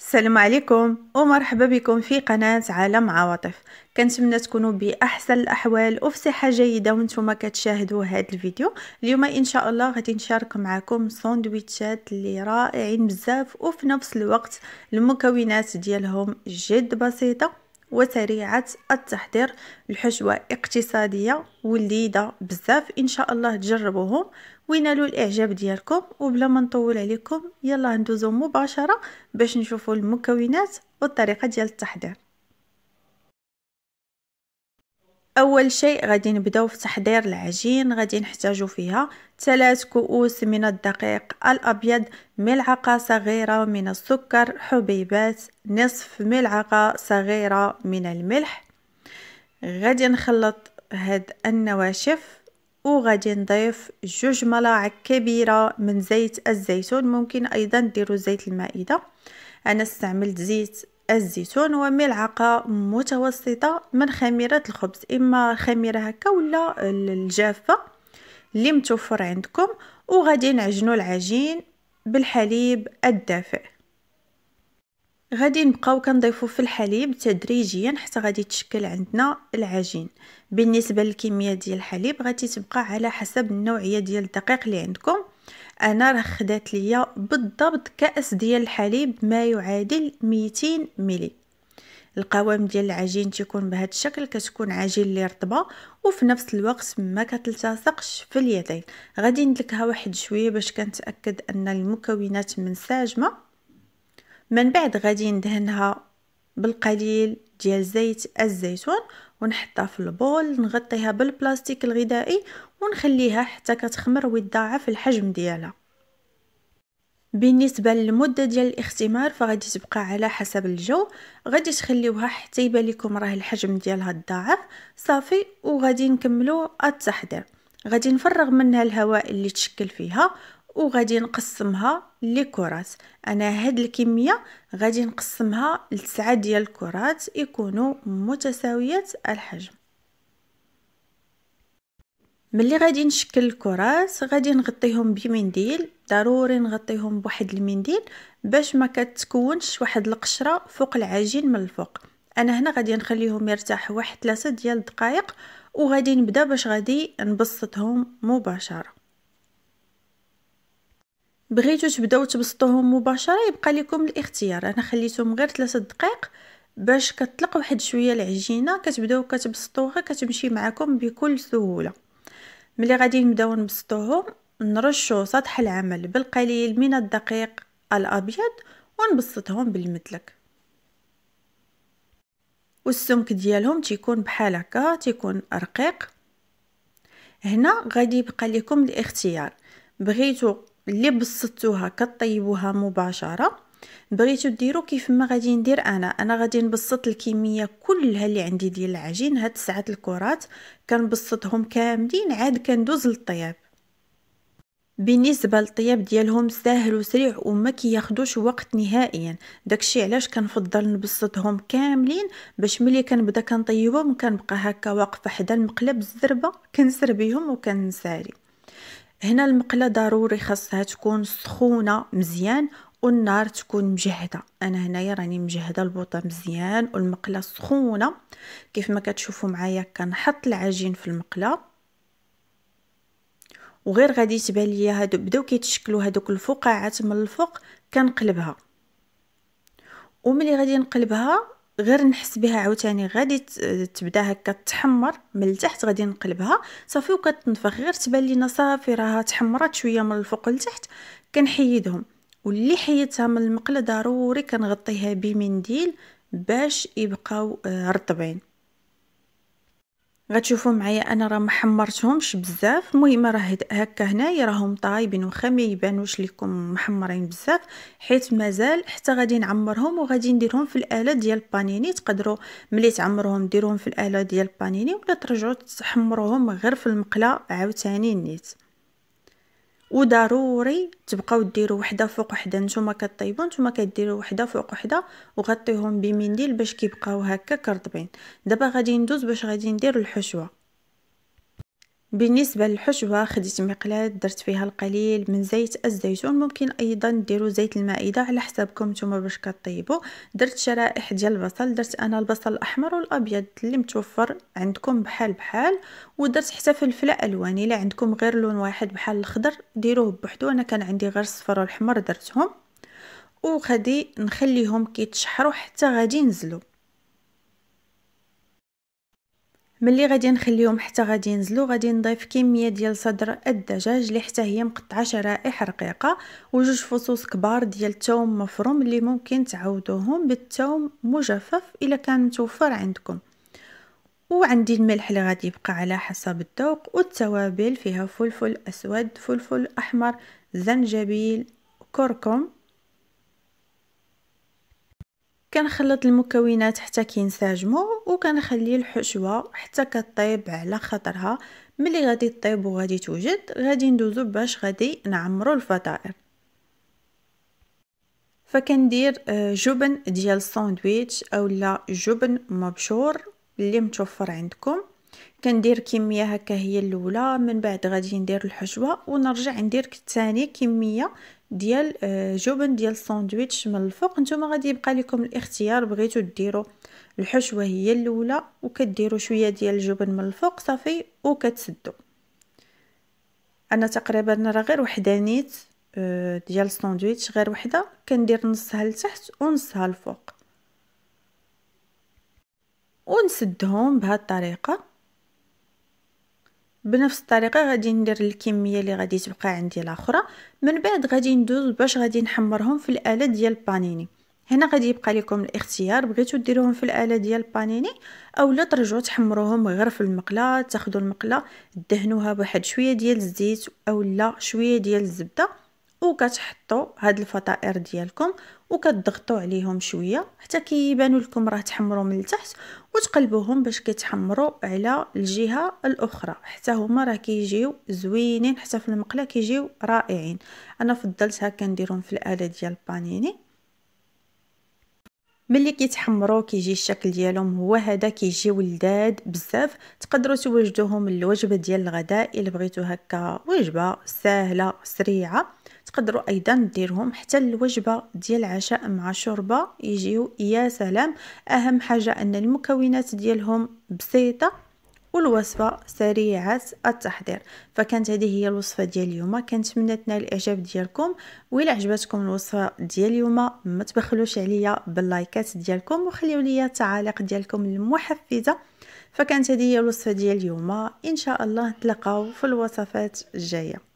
السلام عليكم ومرحبا بكم في قناة عالم عواطف كنتمنى تكونوا بأحسن الأحوال وفي صحة جيدة وانتم كتشاهدوا هذا الفيديو اليوم إن شاء الله غادي نشارك معكم ساندويتشات اللي رائعين بزاف وفي نفس الوقت المكونات ديالهم جد بسيطة وسريعة التحضير الحشوة اقتصادية ولذيذة بزاف إن شاء الله تجربوهم وينالوا الاعجاب ديالكم وبلا ما نطول عليكم يلا ندوزو مباشره باش نشوفوا المكونات والطريقه ديال التحضير اول شيء غادي نبداو في تحضير العجين غادي نحتاجو فيها ثلاث كؤوس من الدقيق الابيض ملعقه صغيره من السكر حبيبات نصف ملعقه صغيره من الملح غادي نخلط هاد النواشف وغادي نضيف جوج ملاعق كبيرة من زيت الزيتون ممكن أيضا ديروا زيت المائدة أنا استعملت زيت الزيتون وملعقة متوسطة من خميرة الخبز إما خميرة هكا ولا الجافة اللي متوفر عندكم وغادي نعجنوا العجين بالحليب الدافئ غادي نبقاو كنضيفو في الحليب تدريجيا حتى غادي تشكل عندنا العجين بالنسبه للكميه ديال الحليب غادي تبقى على حسب النوعيه ديال الدقيق اللي عندكم انا راه خدات ليا بالضبط كاس ديال الحليب ما يعادل 200 ملي القوام ديال العجين تيكون بهذا الشكل كتكون عجين اللي رطبه وفي نفس الوقت ما كتلتصقش في اليدين غادي ندلكها واحد شويه باش كنتاكد ان المكونات منسجمه من بعد غادي ندهنها بالقليل ديال زيت الزيتون ونحطها في البول نغطيها بالبلاستيك الغذائي ونخليها حتى كتخمر ويتضاعف الحجم ديالها بالنسبه للمده ديال الاختمار فغادي تبقى على حسب الجو غادي تخليوها حتى يبان لكم راه الحجم ديالها تضاعف صافي وغادي نكملو التحضير غادي نفرغ منها الهواء اللي تشكل فيها وغادي نقسمها لكرات انا هاد الكميه غادي نقسمها لتسعة ديال الكرات يكونوا متساويات الحجم ملي غادي نشكل الكرات غادي نغطيهم بمنديل ضروري نغطيهم بواحد المنديل باش ما كتكونش واحد القشره فوق العجين من الفوق انا هنا غادي نخليهم يرتاح واحد ثلاثة ديال الدقائق وغادي نبدا باش غادي نبسطهم مباشره بغيتو تبداو تبسطوهم مباشره يبقى لكم الاختيار انا خليتهم غير ثلاثة دقائق باش كتطلق واحد شويه العجينه كتبداو كتبسطوها كتمشي معكم بكل سهوله ملي غادي نبداو نبسطوهم نرشو سطح العمل بالقليل من الدقيق الابيض ونبسطهم بالمدلك والسمك ديالهم تيكون بحال هكا تيكون رقيق هنا غادي يبقى لكم الاختيار بغيتو ملي بسطتوها كطيبوها مباشره بغيتو ديرو كيف ما غادي ندير انا انا غادي نبسط الكميه كلها اللي عندي ديال العجين هاد تسعه الكرات كنبسطهم كاملين عاد كندوز للطياب بالنسبه للطياب ديالهم ساهل وسريع وما كياخذوش وقت نهائيا داكشي علاش كنفضل نبسطهم كاملين باش ملي كنبدا كنطيبهم كنبقى هكا واقفه حدا المقلب الزربه كنسربيهم وكنساري هنا المقله ضروري خاصها تكون سخونه مزيان والنار تكون مجهده انا هنايا راني مجهده البوطه مزيان والمقله سخونه كيف ما كتشوفوا معايا كنحط العجين في المقله وغير غادي تبان ليا هادو بداو كيتشكلوا هادوك الفقاعات من الفوق كنقلبها وملي غادي نقلبها غير نحس بها عاوتاني غادي تبدا هكا تحمر من التحت غادي نقلبها صافي وكتنفخ غير تبان لينا صافي راها تحمرات شويه من الفوق لتحت كنحيدهم واللي حيدتها من المقله ضروري كنغطيها بمنديل باش يبقاو آه، رطبين غتشوفوا معايا انا راه ما حمرتهمش بزاف المهم راه هكا هنايا راهم طايبين وخا ما يبانوش لكم محمرين بزاف حيت مازال حتى غادي نعمرهم وغادي نديرهم في الاله ديال البانيني تقدروا ملي تعمروهم ديروهم في الاله ديال البانيني ولا ترجعوا تحمروهم غير في المقله عاوتاني نيت وضروري تبقاو ديروا وحده فوق وحده نتوما كطيبوا نتوما كديروا وحده فوق وحده وغطيهم بمنديل باش كيبقاو هكا كرطبين دابا غادي ندوز باش غادي ندير الحشوه بالنسبه للحشوه خديت مقلاه درت فيها القليل من زيت الزيتون ممكن ايضا ديروا زيت المائده على حسابكم نتوما باش كطيبوا درت شرائح ديال البصل درت انا البصل الاحمر والابيض اللي متوفر عندكم بحال بحال ودرت حتى فلفله الوان الا عندكم غير لون واحد بحال الخضر ديروه بوحدو انا كان عندي غير الصفر والحمر درتهم وغادي نخليهم كيتشحروا حتى غادي ينزلوا ملي غادي نخليهم حتى غادي ينزلوا غادي نضيف كميه ديال صدر الدجاج اللي حتى هي مقطعه شرائح رقيقه وجوج فصوص كبار ديال الثوم مفروم اللي ممكن تعوضوهم بالثوم مجفف الا كان متوفر عندكم وعندي الملح اللي غادي يبقى على حسب الذوق والتوابل فيها فلفل اسود فلفل احمر زنجبيل كركم كنخلط المكونات حتى كينسجموا وكنخلي الحشوه حتى كطيب على خاطرها ملي غادي طيب وغادي توجد غادي ندوزو باش غادي نعمرو الفطائر فكندير آه، جبن ديال الساندويتش اولا جبن مبشور اللي متوفر عندكم كندير كميه هكا هي الاولى من بعد غادي ندير الحشوه ونرجع ندير الثاني كميه ديال آه، جبن ديال الساندويتش من الفوق نتوما غادي يبقى لكم الاختيار بغيتو ديروا الحشوه هي الاولى وكديروا شويه ديال الجبن من الفوق صافي وكتسدوا انا تقريبا راه غير وحده نيت آه، ديال الساندويتش غير وحده كندير نصها لتحت ونصها الفوق ونسدهم بهاد الطريقه بنفس الطريقه غادي ندير الكميه اللي غادي تبقى عندي الاخرى من بعد غادي ندوز باش غادي نحمرهم في الاله ديال البانيني هنا غادي يبقى لكم الاختيار بغيتو ديروهم في الاله ديال البانيني اولا ترجعوا تحمروهم غير في المقله تاخذوا المقله دهنوها بواحد شويه ديال الزيت اولا شويه ديال الزبده وكتحطوا هاد الفطائر ديالكم وكتضغطوا عليهم شويه حتى كيبانوا لكم راه تحمروا من التحت وتقلبوهم باش كيتحمروا على الجهه الاخرى حتى هما راه كيجيو زوينين حتى في المقله كيجيو رائعين انا فضلت هكا نديرهم في الاله ديال البانيني ملي كيتحمروا كيجي الشكل ديالهم هو هذا كيجي ولداد بزاف تقدروا توجدوهم للوجبه ديال الغداء الا بغيتو هكا وجبه سهله سريعه تقدروا ايضا ديرهم حتى الوجبه ديال العشاء مع شوربه يجيو يا سلام اهم حاجه ان المكونات ديالهم بسيطه والوصفه سريعه التحضير فكانت هذه هي الوصفه ديال اليوم كنتمنى تنال الاعجاب ديالكم والى عجبتكم الوصفه ديال اليوم ما تبخلوش عليا باللايكات ديالكم وخليوا لي التعاليق ديالكم المحفزه فكانت هذه هي الوصفه ديال اليوم ان شاء الله نتلاقاو في الوصفات الجايه